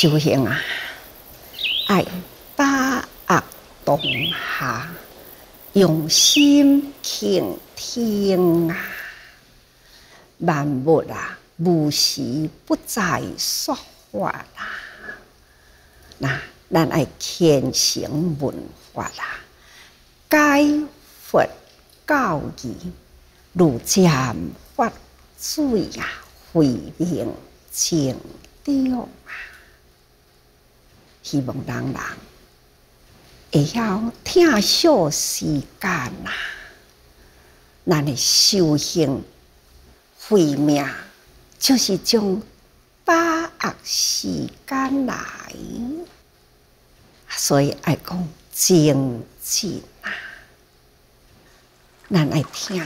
修行啊，爱把握当下，用心倾听啊，万物啊，无时不在说话啦。那咱爱虔诚文化啦，该佛教义，如将法水啊，慧明清净啊。希望人人会晓听惜时间呐，咱你修行慧命就是从把握时间来，所以爱讲精进呐，咱爱听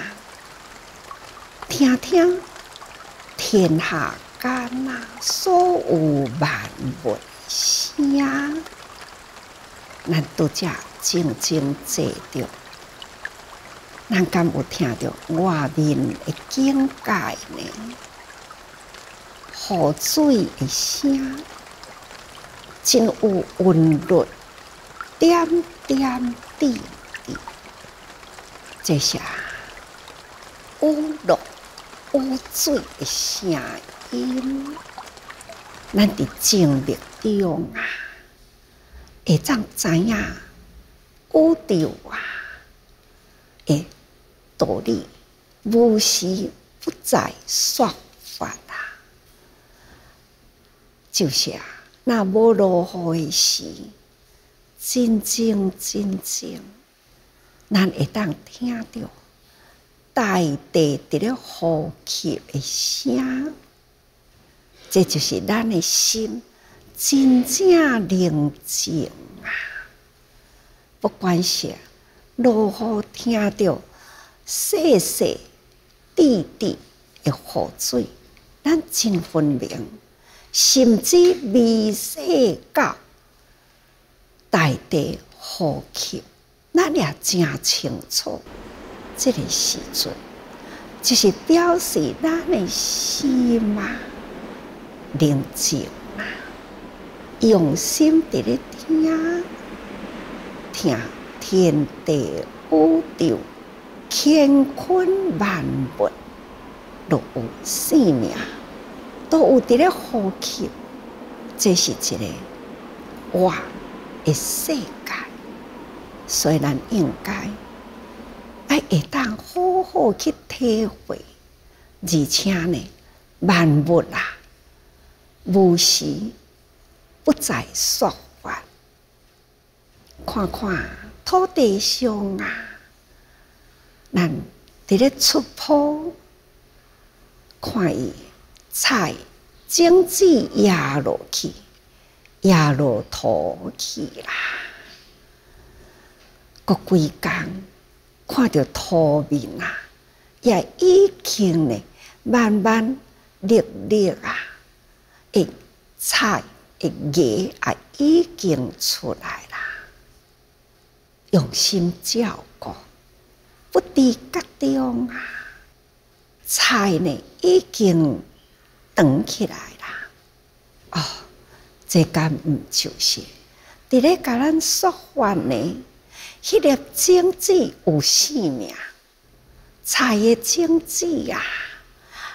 听听天下间呐所有万物。声，咱都正静静坐着，咱敢有听到外面的境界呢？河水的声，真有韵律，点点滴滴，这是乌落乌水的声音。咱伫经历中啊，会当知影古调啊，诶，道理无时不在说法啊。就是啊，那无落雨诶时，真正真正，咱会当听着大地伫咧呼吸诶声。这就是咱的心真正宁静啊！不管是如何听到细细滴滴的河水，咱真分明，甚至未细到大地呼吸，咱也真清楚。这个时阵，就是表示咱的心嘛。宁静啊，用心伫咧听，听天地宇宙、乾坤万物，都有生命，都有伫咧呼吸。这是一个哇的世界，所以咱应该爱会当好好去体会，而且呢，万物啊。无时不再说话，看看土地上啊，人伫咧出坡，看伊菜种子压落去，压落土去啦。过几工看到土面啊，也已经呢，慢慢绿绿啊。一菜一叶啊，已经出来啦。用心照顾，不知格中啊！菜呢已经长起来啦。哦，这间唔就是？伫咧甲咱说话呢，迄粒种子有生命，菜的种子啊，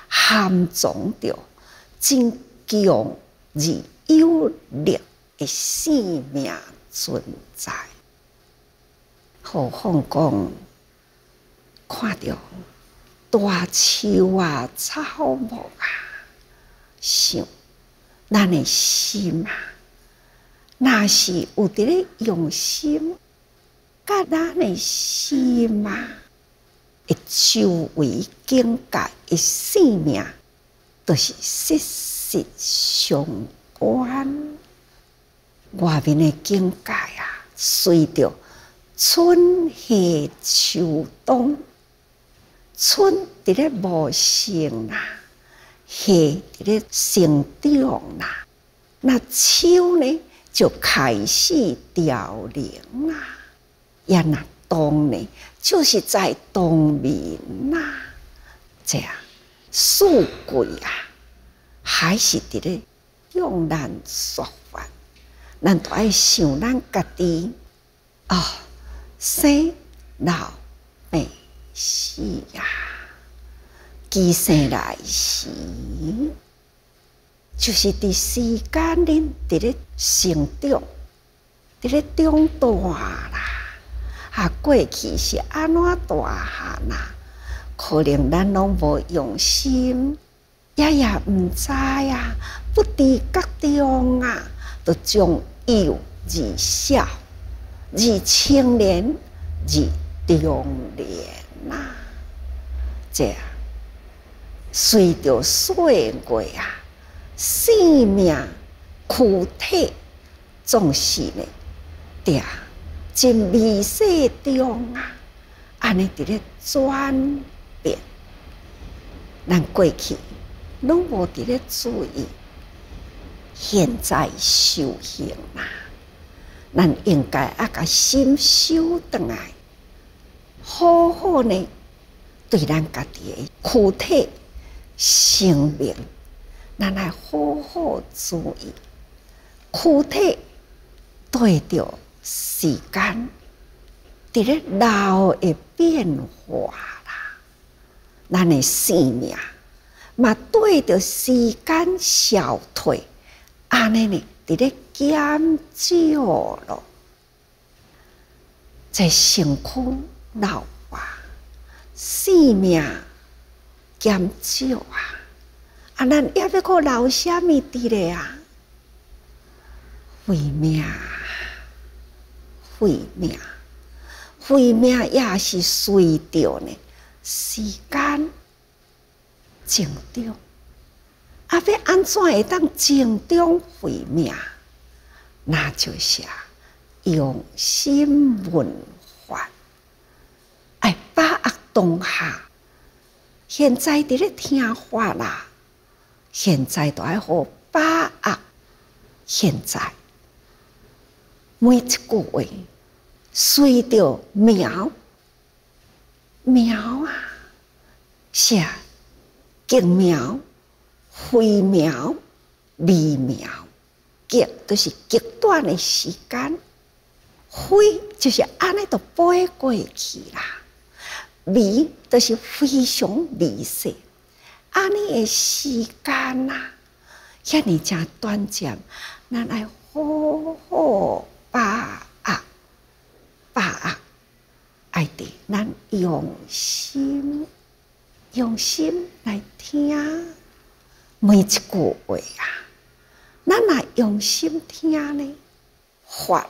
含种着真。强而有力的生命存在，何况讲看到大树啊、草木啊，想咱的心嘛，那是有伫咧用心，甲咱的心嘛，一修为境界，一生命都是实。是相关外面的境界啊，随着春夏秋冬，春伫咧无声啦，夏伫咧成长啦，那秋呢就开始凋零啦，呀那冬呢就是在冬眠啦，这样四季啊。还是伫咧庸咱说法。咱道爱想咱家己？哦，生老病死呀，几生来死？就是伫时间恁伫咧成长，伫咧长大啦。啊，过去是安怎大汉啦？可能咱拢无用心。也也唔知呀，不知觉中啊，就将幼二小、二青年、二中年呐，这随着岁月啊，生命躯体总是呢？对啊，一微中啊，安尼伫咧转变，咱过去。拢无伫咧注意，现在修行啦，咱应该啊甲心修顿来，好好呢对咱家己诶躯体、生命，咱来好好注意躯体对着时间，伫咧老诶变化啦，咱诶生命。嘛对着时间消退，安尼呢，在咧减少咯，在成苦老啊，性命减少啊，啊，咱抑不要靠老虾米伫咧啊？毁灭，毁灭，毁灭也是随着呢，时间。成长，阿爸安怎会当成长毁灭？那就是用心文化，哎，把握当下。现在伫咧听话啦，现在就爱好把握。现在，每一句话，随着苗，苗啊，是。极秒、飞秒、微妙，极都是极短的时间，飞就是安尼个飞过去啦，微都是非常微细，安尼诶时间呐，遐尔正短暂，咱来好好把握，把握，爱的，咱用心。用心来听每一句话啊！咱若用心听呢，法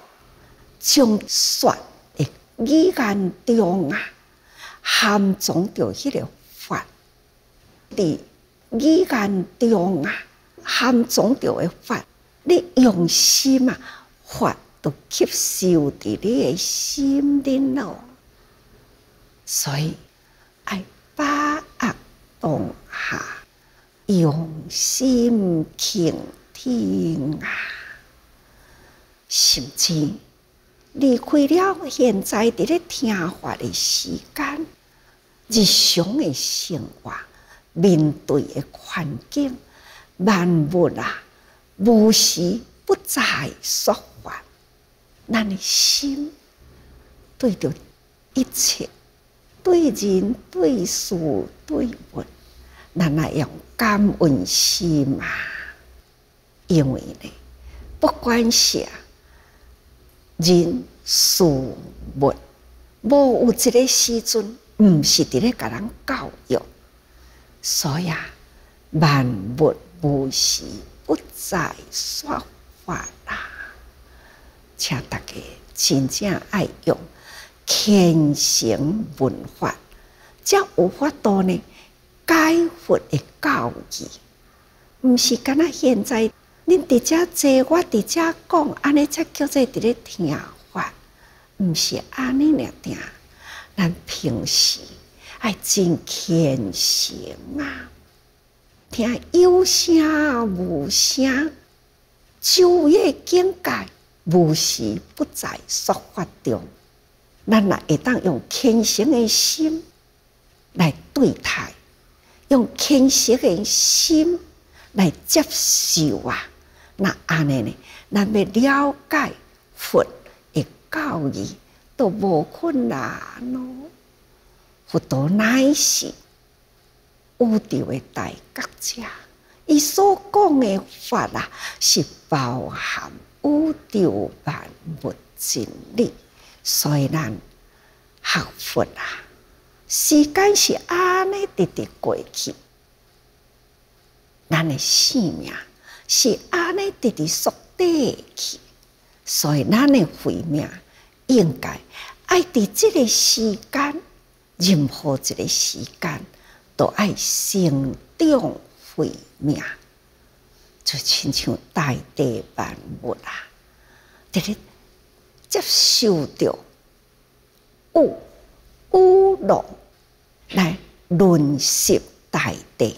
将说的语言中啊，含藏着迄个法；伫语言中啊，含藏着的法。你用心啊，法都吸收伫你的心顶咯。所以，把。爸。当下用心倾听啊，甚至离开了现在伫咧听话的时间，日常诶生活，面对诶环境，万物啊，无时不在说话，咱诶心对着一切。对人、对事、对物，咱阿用感恩心嘛。因为呢，不管是人、事、物，无有一个时阵，毋是伫咧甲人教育。所以啊，万物无时不再说法啦，请大家真正爱用。虔诚文化，则有法度呢，解惑的教义，毋是敢若现在，恁伫遮坐，我伫遮讲，安尼才叫做伫咧听法，毋是安尼咧听。咱平时爱真虔诚啊，听有声无声，昼夜境界，无时不在说法中。咱若会当用虔诚嘅心来对待，用虔诚嘅心来接受啊！那安尼呢，咱要了解佛的教义都无困难咯。佛多乃是宇宙嘅大觉者，伊所讲嘅法啊，是包含宇宙万物真理。所以，咱学佛啊，时间是安尼直直过去，咱的生命是安尼直直缩短去。所以，咱的生命应该爱在这个时间，任何一个时间都爱生长寿命，就亲像大地万物啊，接受着污污辱来润陷大地，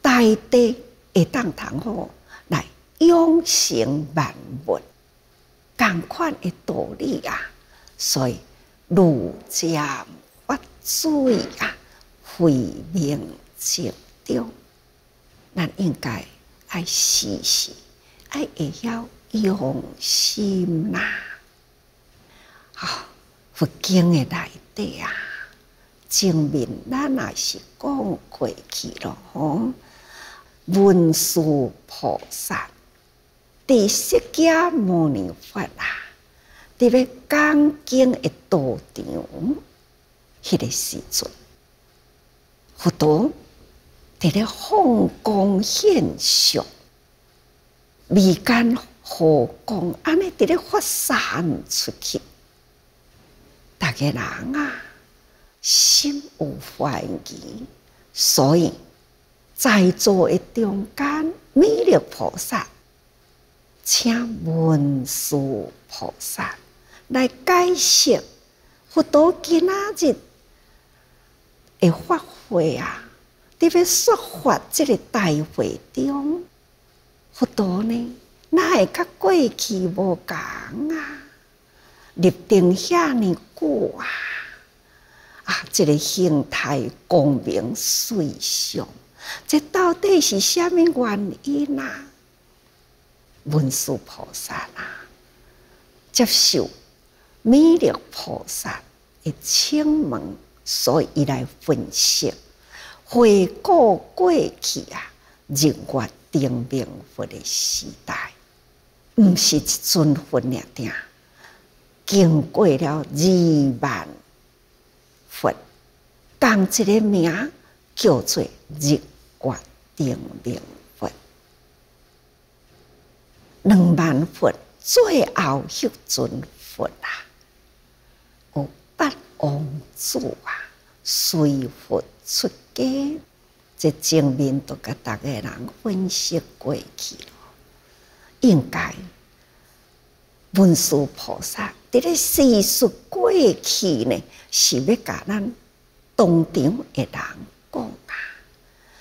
大地会当通好来养生万物，共款的道理啊。所以，如家恶水啊毁灭净掉，咱应该爱时时爱会晓用心啊。啊！佛经的内底啊，证明咱也是讲过去咯。吼，文殊菩萨第释迦牟尼佛啊，伫咧讲经的道场，迄个时阵，佛陀伫咧放光现象，未敢火光，安尼伫咧发散出去。大家人啊，心有怀疑，所以在座的中间，弥勒菩萨请文殊菩萨来解释佛陀今仔日嘅發會啊，特別说法，这个大会中，佛陀呢，哪会咁过去无同啊？立定遐尼久啊！啊，这个形态光明水上，这到底是虾米原因啊？文殊菩萨啊，接受弥勒菩萨的请问，所以来分析，回顾过去啊，人我定命佛的时代，毋是一尊佛念定。经过了二万佛，同一个名叫做日月定明佛。两万佛，最后迄尊佛啊，有八王子啊，随佛出家，这正面都甲逐个人分析过去了，应该文殊菩萨。这个世俗过去呢，是要甲咱当场诶人讲啊，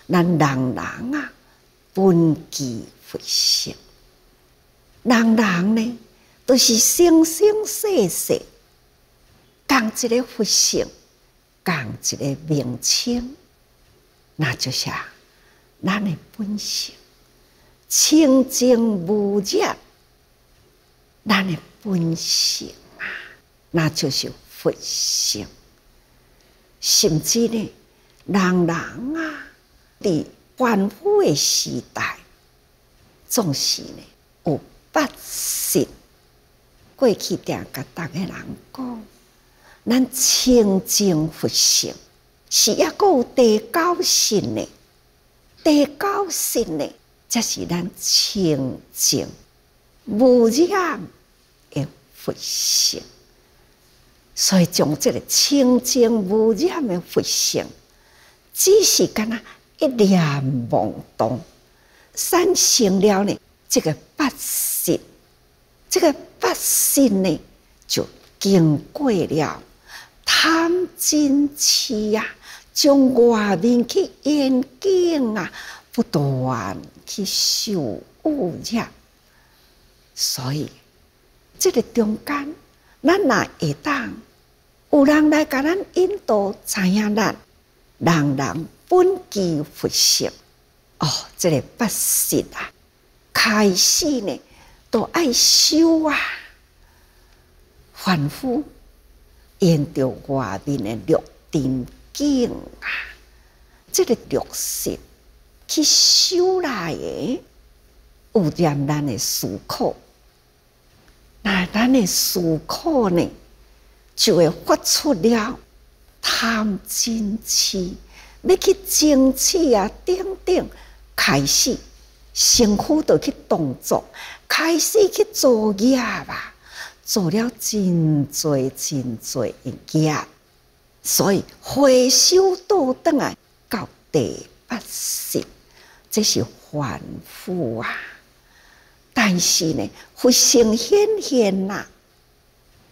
咱人人啊，本具佛性，人人呢都是生生世世讲一个佛性，讲一个名称，那就是咱的本性清净无染，咱的。佛性啊，那就是佛性。甚至呢，人人啊，伫万富的时代，总是呢有八信。过去，定甲逐个人讲，咱清净佛性是一个第九性呢，第九性呢，则是咱清净无染。佛性，所以将这个清净无染的佛性，只是干呐一念妄动，产生了呢这个法性，这个法性呢就经过了贪嗔痴呀，从外面去染净啊，不断去受污染，所以。这个中间，咱若会当有人来甲咱引导，知影咱人人本具佛性。哦，这个不性啊，开始呢都爱修啊，凡夫沿着外面的六尘境啊，这个六识去修来诶，有点咱的思考。那咱的思考呢，就会发出了贪嗔痴，要去争取啊，等等，开始，辛苦的去动作，开始去做业吧，做了真多真多业，所以回首倒转来到第八识，这是凡夫啊。但是呢，佛性显现啦，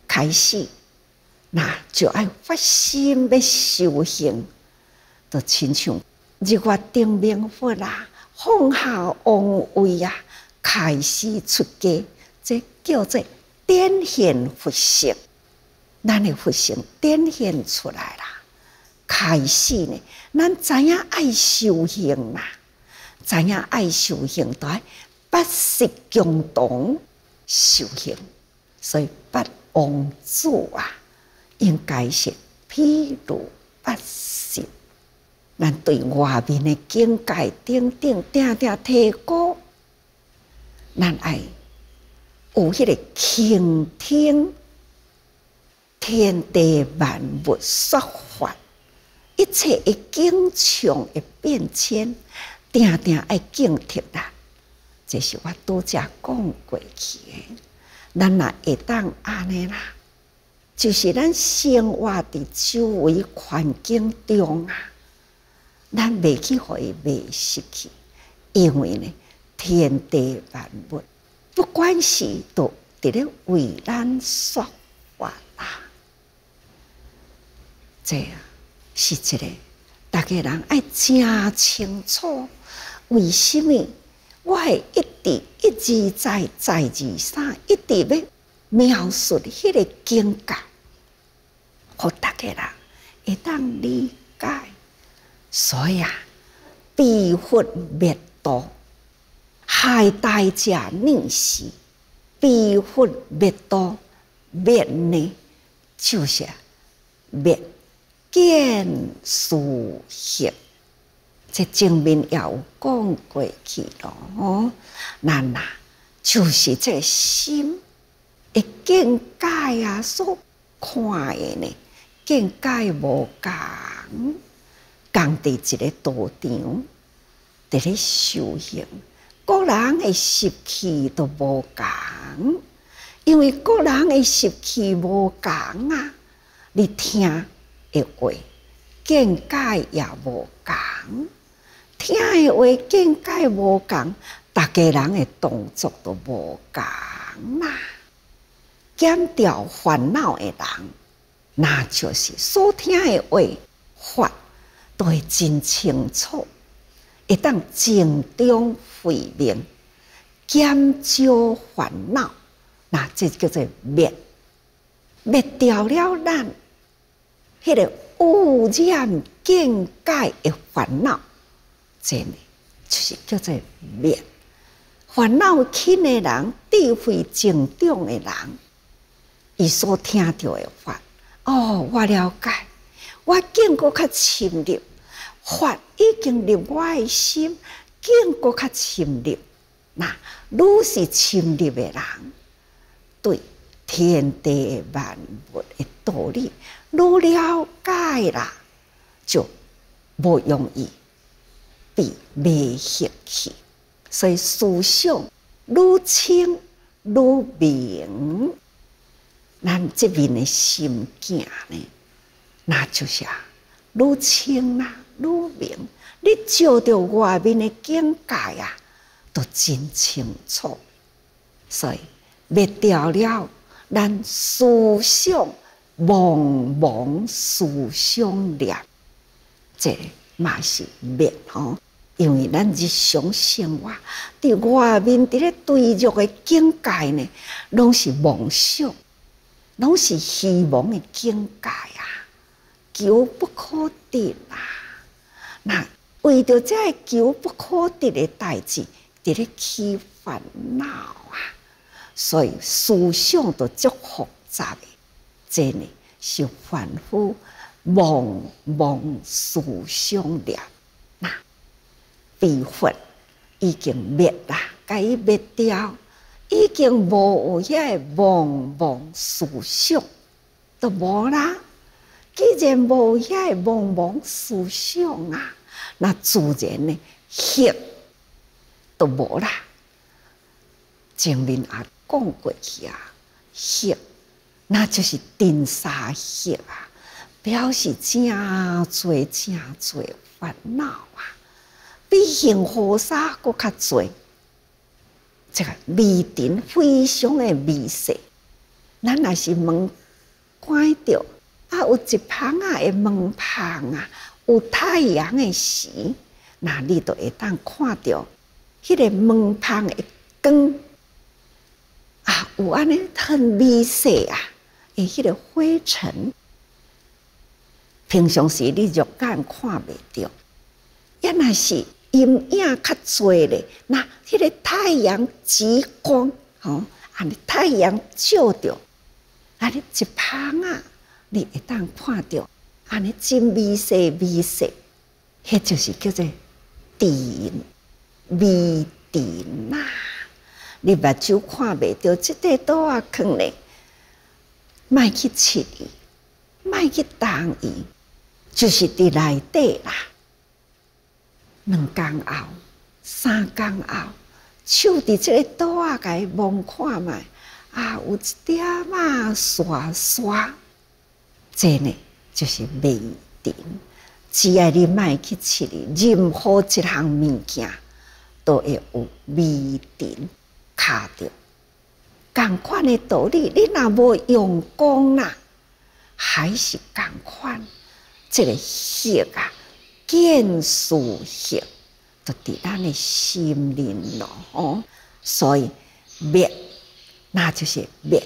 开始，那就爱发心要修行，就亲像日月定明佛啦，放下妄位啊，开始出家，这叫做展现佛性。咱的佛性展现出来啦，开始呢，咱知影爱修行啦，知影爱修行对。不惜共同修行，所以不王子啊！应该是，譬如，不识，咱对外面的境界，定定、定定提高，咱爱有迄个倾听，天地万物说法，一切会经常会变迁，定定爱警惕啦。这是我多则讲过去的，咱若会当安尼啦。就是咱生活伫周围环境中啊，咱袂去伊袂失去，因为呢，天地万物，不管是都伫咧为咱说话啦。这啊是一个，大家人爱正清楚为什么？我会一直一再再二三，一直要描述迄个境界，互逐个人会当理解。所以啊，悲佛灭多，害大家逆袭，悲佛灭多灭呢，就是灭见思行。即证面也有讲过去咯，吼，那那就是即个心，的境界啊，所看的呢，境界无共，共在一个道场，在咧修行，个人的习气都无共，因为个人的习气无共啊，你听会过，境界也无共。听的话境界无同，大家人的动作都无同啦。减掉烦恼的人，那就是所听的话法都会真清楚，一旦正中慧明，减少烦恼，那这叫做灭灭掉了咱迄个污染境界的烦恼。真诶，就是叫做“灭”。烦恼轻的人，智慧增长的人，伊所听到诶话，哦，我了解，我更过较深入，法已经入我诶心，更过较深入。那越是深入诶人，对天地万物诶道理，如了解啦，就不容易。灭邪气，所以思想愈清愈明，咱这边的心境呢，那就是愈清啦愈明。你照着外面的境界啊，都真清楚。所以灭掉了咱思想茫茫思想念，这嘛是灭哦。因为咱日常生活伫外面，伫咧对欲诶境界呢，拢是梦想，拢是希望诶境界啊，求不可得啊。那为着这求不可得诶代志，伫咧起烦恼啊。所以思想都足复杂诶，真诶是反复妄妄思想念。悲愤已经灭啦，该伊灭掉，已经无有遐个妄妄思想，都无啦。既然无有遐个妄妄思想啊，那自然呢，怯都无啦。前面啊讲过去啊，怯那就是定沙怯啊，表示真侪真侪烦恼啊。你行雨沙，搁较侪，这个味尘非常的味细。咱若是门关着，啊有一旁啊的门旁啊，有太阳的时，那你就会当看到，迄个门旁的光，啊有安尼很味细啊，的迄个灰尘，平常时你肉眼看袂着，一若是。阴影较侪咧，那迄个太阳直光吼，安尼太阳照着，安尼一趴啊，你会当看着，安尼真微细微细，迄就是叫做电微电呐。你目睭看袂着，即块多啊坑咧，卖去切伊，卖去动伊，就是伫内底啦。两工后，三工后，手伫这个刀仔甲伊摸看卖，啊，有一点嘛刷刷，真诶就是味甜。只要你卖去吃你任何一项物件，都会有味甜卡着。同款的道理，你若无用功啦，还是同款。这个血啊！见思惑，就伫咱的心灵咯，哦，所以灭，那就是灭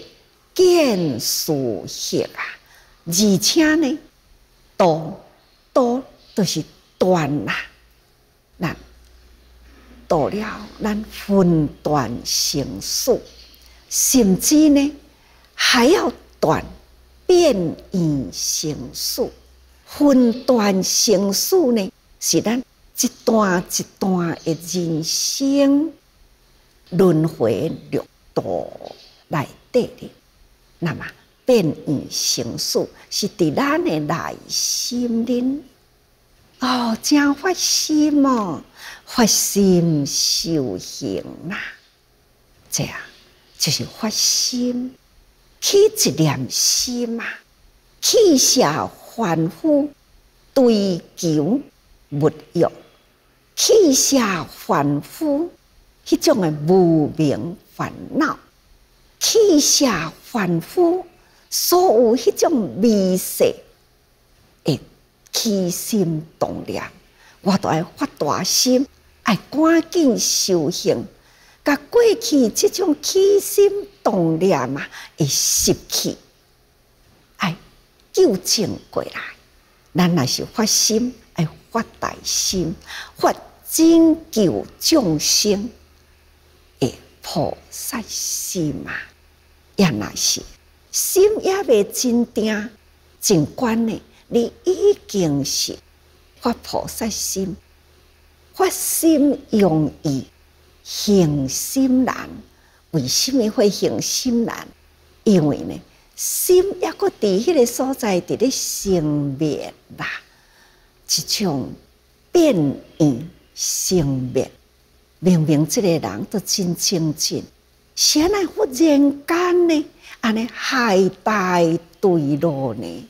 见思惑啊，而且呢，断，断就是断啦，那到了咱分断行数，甚至呢还要断变异行数。分段成死呢，是咱一段一段的人生轮回六道来得的。那么变段生死是伫咱的内心里。哦，正发心哦，发心修行啦。这样就是发心，起一念心嘛。弃下凡夫追求物欲，弃下凡夫迄种诶无明烦恼，弃下凡夫所有迄种迷失，诶，起心动念，我都爱发大心，爱赶紧修行，甲过去即种起心动念嘛，会失去。纠正过来，咱那是发心，哎发大心，发拯救众生的菩萨心嘛？也若是心也未真正，尽管呢，你已经是发菩萨心，发心容易，行心难，为什么会行心难？因为呢？心也搁伫迄个所在，伫咧生灭啦，一种变异生灭。明明即个人都真清净，谁奈忽然间呢，安尼害大堕落呢？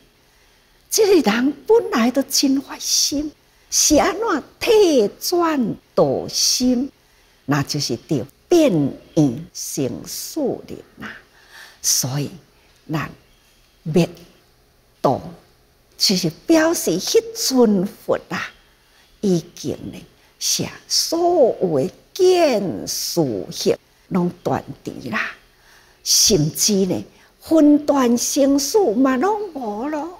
这个人本来都真发心，是安怎退转堕心？那就是着变异成疏的啦，所以。那灭道就是表示迄尊佛啊，已经呢，下所有的见思行拢断除啦，甚至呢，分断生死嘛拢无咯，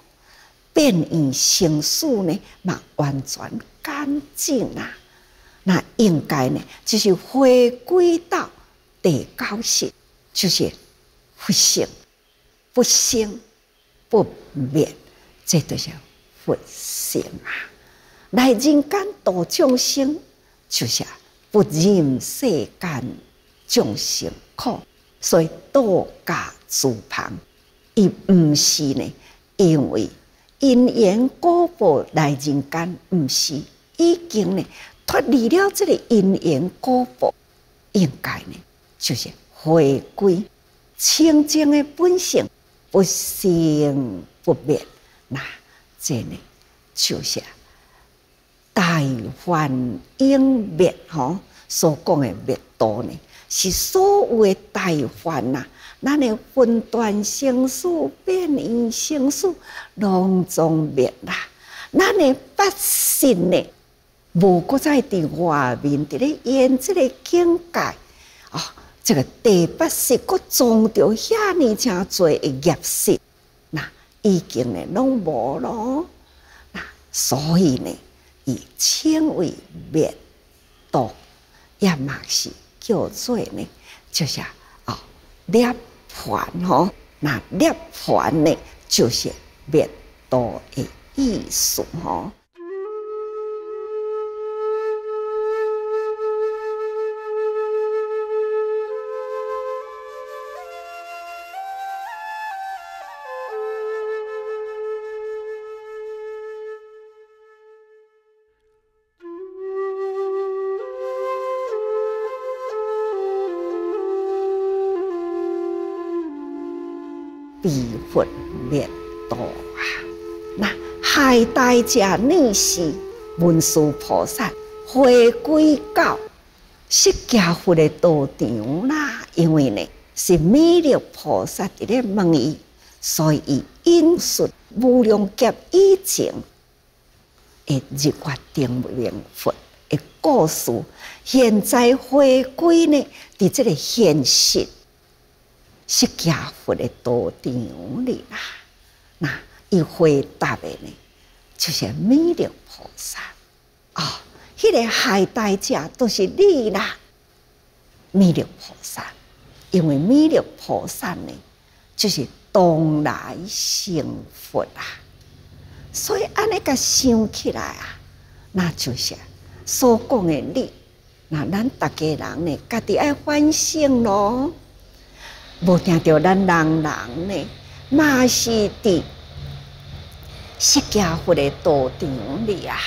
变异生死呢嘛完全干净啦，那应该呢就是回归到地高性，就是佛性。不生不灭，这就是佛性啊。来人间度众生，就是不任世间众生苦。所以道家自旁，亦毋是呢，因为因缘果报来人间，毋是已经呢脱离了这个因缘果报，应该呢就是回归清净的本性。不生不灭，那这呢就是大凡应灭吼。所讲的灭多呢，是所有的大凡。呐。咱咧分段生死，变异生死，拢总灭啦。咱咧不信呢，无国在伫外面伫咧演这个境界。哦。这个第八石，佮装着遐尼正侪的业识，那已经呢拢无咯。那所以呢，以称为灭道，也嘛是叫做呢，就是啊涅槃哦。那涅槃呢，就是灭道的意思哦。佛灭道啊！那害大者你是文殊菩萨回归到释迦佛的道场啦。因为呢，是弥勒菩萨咧问伊，所以因说无量劫以前的日月定命佛的故事，现在回归呢，在这个现实。释迦佛的道场里啦，那伊回答的呢，就是弥勒菩萨啊，迄个海带者都是你啦，弥勒菩萨，因为弥勒菩萨呢，就是东来成佛啊，所以安尼个想起来啊，那就是所讲的你，那咱大家人呢，家己爱反省咯。无听到咱人人呢，嘛是伫释迦佛的道场里啊。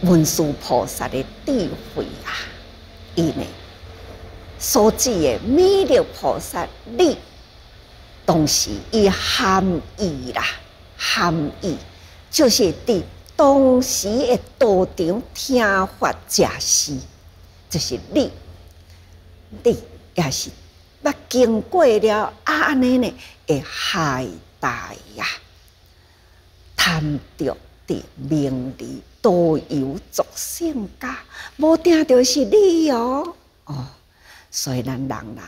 文殊菩萨的智慧啊，伊呢所指的弥勒菩萨，你当时伊含义啦，含义就是伫当时的道场听法者释，就是你，你也是。那经过了安尼奶的海带呀，贪得的名利多有作性噶，无听着是你哦。哦，以咱人人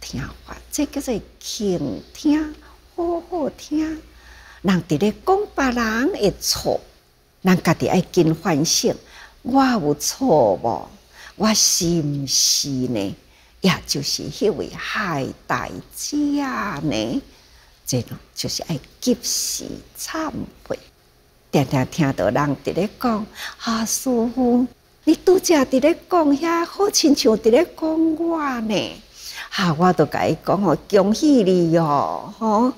听话，这叫做倾听，好好听。人伫咧讲别人嘅错，咱家己爱跟反省。我有错无？我是毋是呢？也就是迄位海大姊呢，这个就是爱及时忏悔。常常听到人伫咧讲，哈师傅，你拄则伫咧讲遐，好亲像伫咧讲我呢。啊，我都甲伊讲哦，恭喜你哟，吼！啊，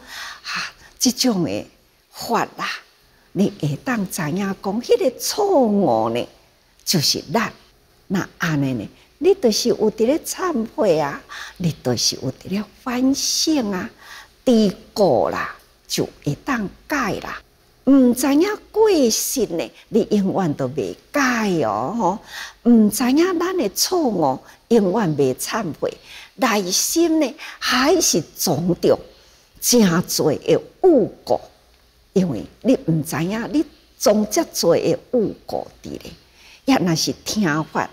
即种诶法啦，你会当知影讲？迄个错误呢，就是咱那安尼呢。你就是有伫咧忏悔啊，你就是有伫咧反省啊，低过啦就会当改啦。毋知影过心呢，你永远都未改哦吼。毋知影咱的错误，永远未忏悔，内心呢还是总着正多的误过，因为你毋知影你总则做诶误过伫咧，也若是听法。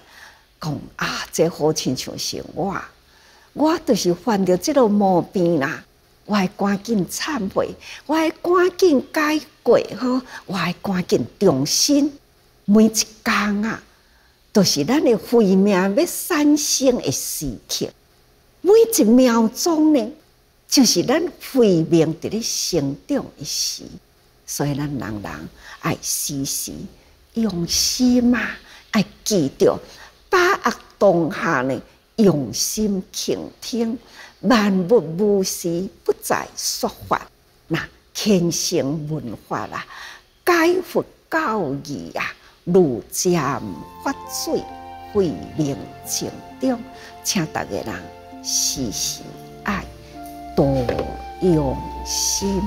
讲啊，这好亲像是我，我就是犯着即个毛病啦。我爱赶紧忏悔，我爱赶紧改过吼，我爱赶紧重新，每一工啊，都是咱的慧命要产生的时刻，每一秒钟呢，就是咱慧命伫咧成长的时，所以咱人人爱时时用心嘛，爱记着。阿当下呢，用心倾听，万物无时不再说法。那虔诚文化啦，解佛教义啊，如沾法水，慧明正中，请大家人时时爱，多用心。